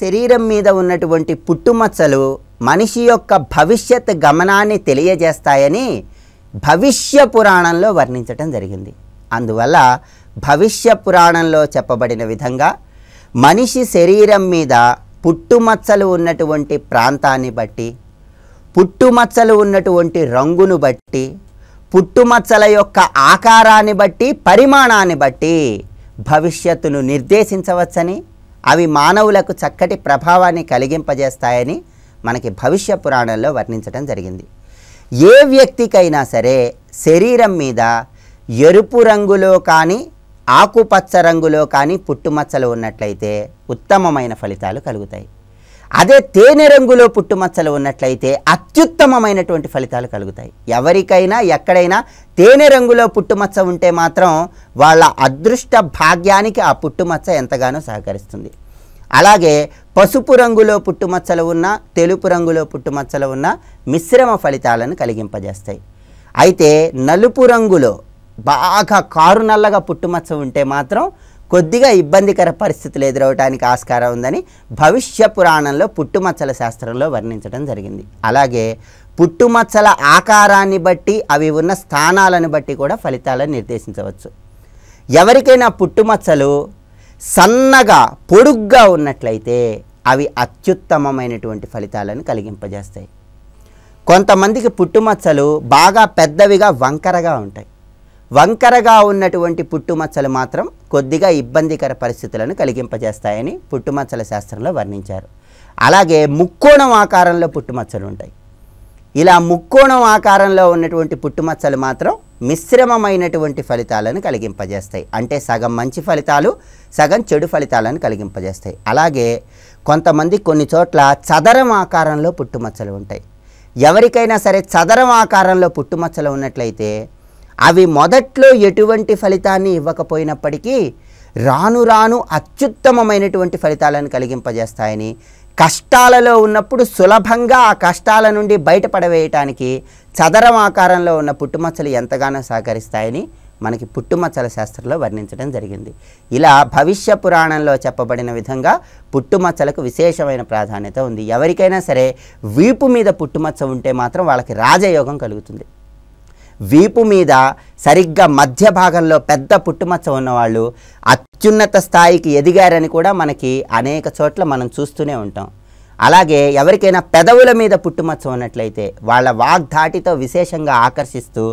శరీరం మీద ఉన్నటువంటి పుట్టుమచ్చలు మనిషి యొక్క భవిష్యత్ గమనాన్ని తెలియజేస్తాయని భవిష్య పురాణంలో వర్ణించటం జరిగింది అందువల్ల భవిష్య పురాణంలో చెప్పబడిన విధంగా మనిషి శరీరం మీద పుట్టుమచ్చలు ఉన్నటువంటి ప్రాంతాన్ని బట్టి పుట్టుమచ్చలు ఉన్నటువంటి రంగును బట్టి పుట్టుమచ్చల యొక్క ఆకారాన్ని బట్టి పరిమాణాన్ని బట్టి భవిష్యత్తును నిర్దేశించవచ్చని అవి మానవులకు చక్కటి ప్రభావాన్ని కలిగింపజేస్తాయని మనకి భవిష్య పురాణంలో వర్ణించడం జరిగింది ఏ వ్యక్తికైనా సరే శరీరం మీద ఎరుపు రంగులో కానీ ఆకుపచ్చ రంగులో కానీ పుట్టుమచ్చలు ఉన్నట్లయితే ఉత్తమమైన ఫలితాలు కలుగుతాయి అదే తేనె రంగులో పుట్టుమచ్చలు ఉన్నట్లయితే అత్యుత్తమమైనటువంటి ఫలితాలు కలుగుతాయి ఎవరికైనా ఎక్కడైనా తేనె రంగులో పుట్టుమచ్చ ఉంటే మాత్రం వాళ్ళ అదృష్ట భాగ్యానికి ఆ పుట్టుమచ్చ ఎంతగానో సహకరిస్తుంది అలాగే పసుపు రంగులో పుట్టుమచ్చలు ఉన్న తెలుపు రంగులో పుట్టుమచ్చలు ఉన్న మిశ్రమ ఫలితాలను కలిగింపజేస్తాయి అయితే నలుపు రంగులో బాగా కారు నల్లగా పుట్టుమచ్చ ఉంటే మాత్రం కొద్దిగా ఇబ్బందికర పరిస్థితులు ఎదురవడానికి ఆస్కారం ఉందని భవిష్య పురాణంలో పుట్టుమచ్చల శాస్త్రంలో వర్ణించడం జరిగింది అలాగే పుట్టుమచ్చల ఆకారాన్ని బట్టి అవి ఉన్న స్థానాలను బట్టి కూడా ఫలితాలను నిర్దేశించవచ్చు ఎవరికైనా పుట్టుమచ్చలు సన్నగా పొడుగ్గా ఉన్నట్లయితే అవి అత్యుత్తమమైనటువంటి ఫలితాలను కలిగింపజేస్తాయి కొంతమందికి పుట్టుమచ్చలు బాగా పెద్దవిగా వంకరగా ఉంటాయి వంకరగా ఉన్నటువంటి పుట్టుమచ్చలు మాత్రం కొద్దిగా ఇబ్బందికర పరిస్థితులను కలిగింపజేస్తాయని పుట్టుమచ్చల శాస్త్రంలో వర్ణించారు అలాగే ముక్కోణం ఆకారంలో పుట్టుమచ్చలు ఉంటాయి ఇలా ముక్కోణం ఆకారంలో ఉన్నటువంటి పుట్టుమచ్చలు మాత్రం మిశ్రమమైనటువంటి ఫలితాలను కలిగింపజేస్తాయి అంటే సగం మంచి ఫలితాలు సగం చెడు ఫలితాలను కలిగింపజేస్తాయి అలాగే కొంతమంది కొన్ని చోట్ల చదరం ఆకారంలో పుట్టుమచ్చలు ఉంటాయి ఎవరికైనా సరే చదరం ఆకారంలో పుట్టుమచ్చలు ఉన్నట్లయితే అవి మొదట్లో ఎటువంటి ఫలితాన్ని ఇవ్వకపోయినప్పటికీ రాను రాను అత్యుత్తమమైనటువంటి ఫలితాలను కలిగింపజేస్తాయని కష్టాలలో ఉన్నప్పుడు సులభంగా ఆ కష్టాల నుండి బయటపడవేయటానికి చదరం ఆకారంలో ఉన్న పుట్టుమచ్చలు ఎంతగానో సహకరిస్తాయని మనకి పుట్టుమచ్చల శాస్త్రంలో వర్ణించడం జరిగింది ఇలా భవిష్య పురాణంలో చెప్పబడిన విధంగా పుట్టుమచ్చలకు విశేషమైన ప్రాధాన్యత ఉంది ఎవరికైనా సరే వీపు మీద పుట్టుమచ్చ ఉంటే మాత్రం వాళ్ళకి రాజయోగం కలుగుతుంది వీపు మీద సరిగ్గా మధ్య భాగంలో పెద్ద పుట్టుమచ్చ ఉన్నవాళ్ళు అత్యున్నత స్థాయికి ఎదిగారని కూడా మనకి అనేక చోట్ల మనం చూస్తూనే ఉంటాం అలాగే ఎవరికైనా పెదవుల మీద పుట్టుమచ్చ ఉన్నట్లయితే వాళ్ళ వాగ్ధాటితో విశేషంగా ఆకర్షిస్తూ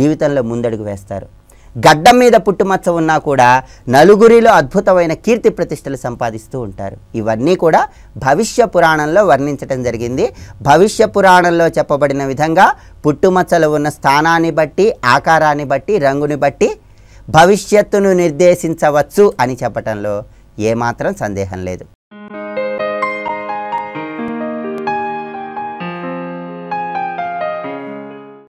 జీవితంలో ముందడుగు వేస్తారు గడ్డం మీద పుట్టుమచ్చ ఉన్నా కూడా నలుగురిలో అద్భుతమైన కీర్తి ప్రతిష్టలు సంపాదిస్తూ ఉంటారు ఇవన్నీ కూడా భవిష్య పురాణంలో వర్ణించటం జరిగింది భవిష్య పురాణంలో చెప్పబడిన విధంగా పుట్టుమచ్చలు ఉన్న స్థానాన్ని బట్టి ఆకారాన్ని బట్టి రంగుని బట్టి భవిష్యత్తును నిర్దేశించవచ్చు అని చెప్పటంలో ఏమాత్రం సందేహం లేదు